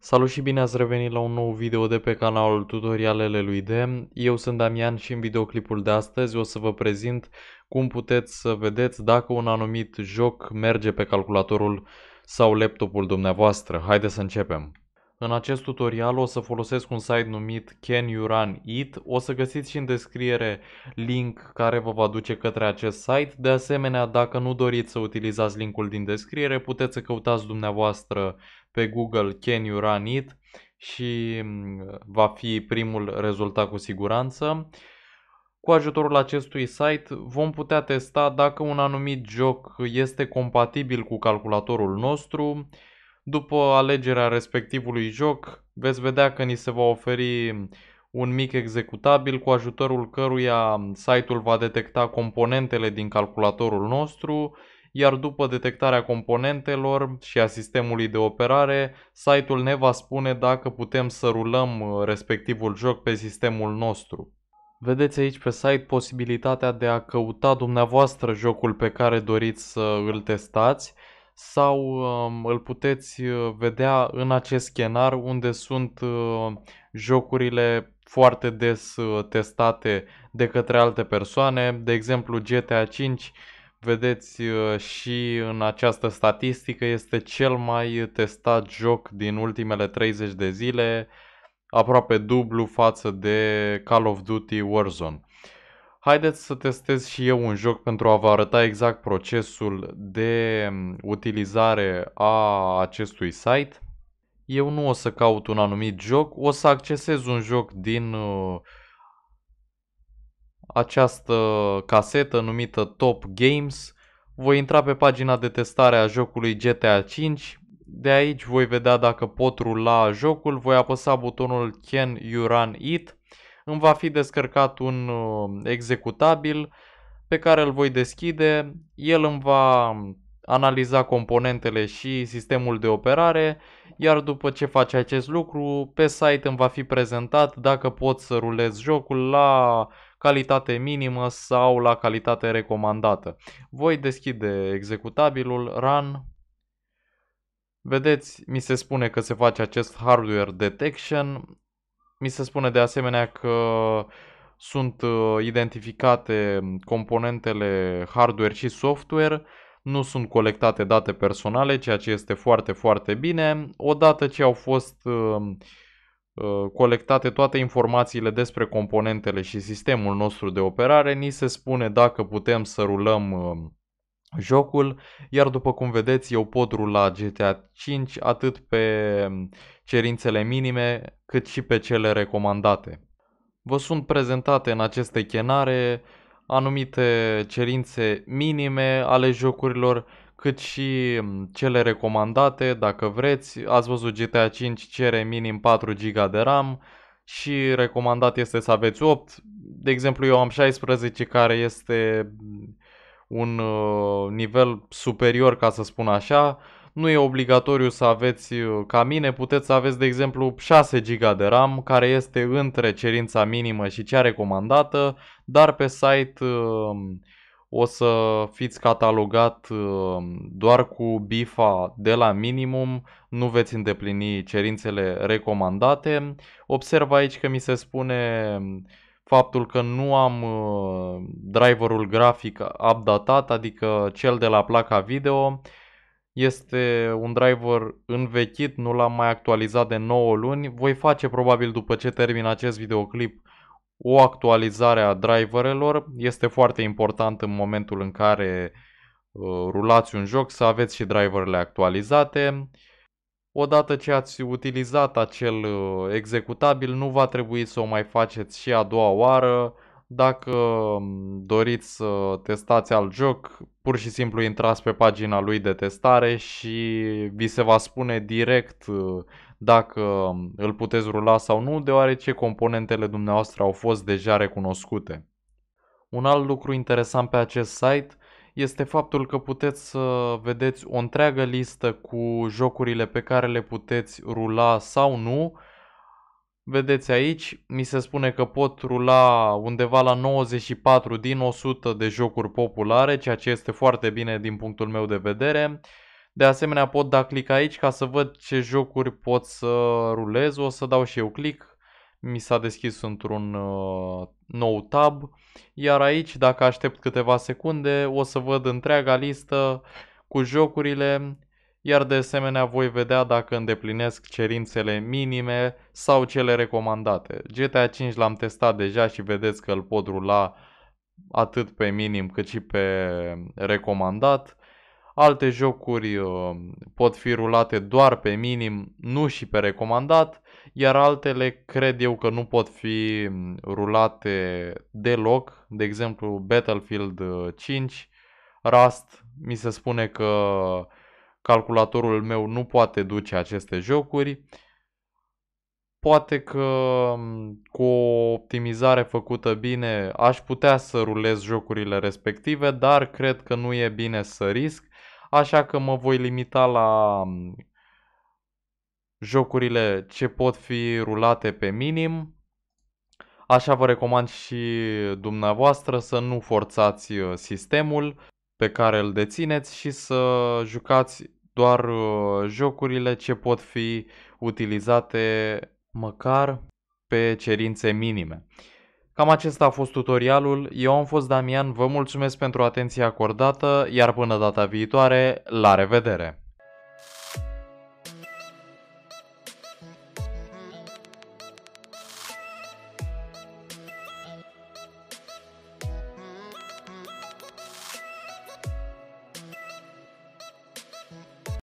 Salut și bine ați revenit la un nou video de pe canalul Tutorialele lui Dem. Eu sunt Damian și în videoclipul de astăzi o să vă prezint cum puteți să vedeți dacă un anumit joc merge pe calculatorul sau laptopul dumneavoastră. Haideți să începem! În acest tutorial o să folosesc un site numit Can You Run It. O să găsiți și în descriere link care vă va duce către acest site. De asemenea, dacă nu doriți să utilizați linkul din descriere, puteți să căutați dumneavoastră pe Google Can You Run It și mm, va fi primul rezultat cu siguranță. Cu ajutorul acestui site vom putea testa dacă un anumit joc este compatibil cu calculatorul nostru, după alegerea respectivului joc, veți vedea că ni se va oferi un mic executabil cu ajutorul căruia site-ul va detecta componentele din calculatorul nostru, iar după detectarea componentelor și a sistemului de operare, site-ul ne va spune dacă putem să rulăm respectivul joc pe sistemul nostru. Vedeți aici pe site posibilitatea de a căuta dumneavoastră jocul pe care doriți să îl testați sau um, îl puteți uh, vedea în acest schenar unde sunt uh, jocurile foarte des uh, testate de către alte persoane, de exemplu GTA 5 vedeți uh, și în această statistică este cel mai testat joc din ultimele 30 de zile, aproape dublu față de Call of Duty Warzone. Haideți să testez și eu un joc pentru a vă arăta exact procesul de utilizare a acestui site. Eu nu o să caut un anumit joc, o să accesez un joc din uh, această casetă numită Top Games. Voi intra pe pagina de testare a jocului GTA 5. De aici voi vedea dacă pot rula jocul, voi apăsa butonul Can you run it? îmi va fi descărcat un uh, executabil pe care îl voi deschide, el îmi va um, analiza componentele și sistemul de operare, iar după ce face acest lucru, pe site îmi va fi prezentat dacă pot să rulez jocul la calitate minimă sau la calitate recomandată. Voi deschide executabilul run. Vedeți, mi se spune că se face acest hardware detection. Mi se spune de asemenea că sunt uh, identificate componentele hardware și software, nu sunt colectate date personale, ceea ce este foarte, foarte bine. Odată ce au fost uh, uh, colectate toate informațiile despre componentele și sistemul nostru de operare, ni se spune dacă putem să rulăm jocul, iar după cum vedeți eu pot rula GTA 5 atât pe mm, cerințele minime cât și pe cele recomandate. Vă sunt prezentate în aceste chenare anumite cerințe minime ale jocurilor, cât și mm, cele recomandate, dacă vreți. Ați văzut GTA 5 cere minim 4 GB de RAM și recomandat este să aveți 8. De exemplu, eu am 16 care este mm, un uh, nivel superior, ca să spun așa. Nu e obligatoriu să aveți uh, ca mine, puteți să aveți de exemplu 6 GB de RAM, care este între cerința minimă și cea recomandată, dar pe site um, o să fiți catalogat um, doar cu bifa de la minimum, nu veți îndeplini cerințele recomandate. Observ aici că mi se spune um, faptul că nu am uh, driverul grafic updatat, adică cel de la placa video, este un driver învechit, nu l-am mai actualizat de 9 luni. Voi face probabil după ce termin acest videoclip o actualizare a driverelor. Este foarte important în momentul în care uh, rulați un joc să aveți și driverele actualizate. Odată ce ați utilizat acel uh, executabil, nu va trebui să o mai faceți și a doua oară. Dacă um, doriți să testați alt joc, pur și simplu intrați pe pagina lui de testare și vi se va spune direct uh, dacă um, îl puteți rula sau nu, deoarece componentele dumneavoastră au fost deja recunoscute. Un alt lucru interesant pe acest site este faptul că puteți să vedeți o întreagă listă cu jocurile pe care le puteți rula sau nu. Vedeți aici, mi se spune că pot rula undeva la 94 din 100 de jocuri populare, ceea ce este foarte bine din punctul meu de vedere. De asemenea pot da click aici ca să văd ce jocuri pot să rulez, o să dau și eu click mi s-a deschis într-un uh, nou tab, iar aici dacă aștept câteva secunde o să văd întreaga listă cu jocurile, iar de asemenea voi vedea dacă îndeplinesc cerințele minime sau cele recomandate. GTA 5 l-am testat deja și vedeți că îl pot rula atât pe minim cât și pe recomandat. Alte jocuri uh, pot fi rulate doar pe minim, nu și pe recomandat, iar altele cred eu că nu pot fi mm, rulate deloc, de exemplu Battlefield 5, uh, Rust, mi se spune că calculatorul meu nu poate duce aceste jocuri. Poate că mm, cu o optimizare făcută bine aș putea să rulez jocurile respective, dar cred că nu e bine să risc așa că mă voi limita la mm, jocurile ce pot fi rulate pe minim. Așa vă recomand și dumneavoastră să nu forțați uh, sistemul pe care îl dețineți și să jucați doar uh, jocurile ce pot fi utilizate măcar pe cerințe minime. Cam acesta a fost tutorialul, eu am fost Damian, vă mulțumesc pentru atenția acordată, iar până data viitoare, la revedere!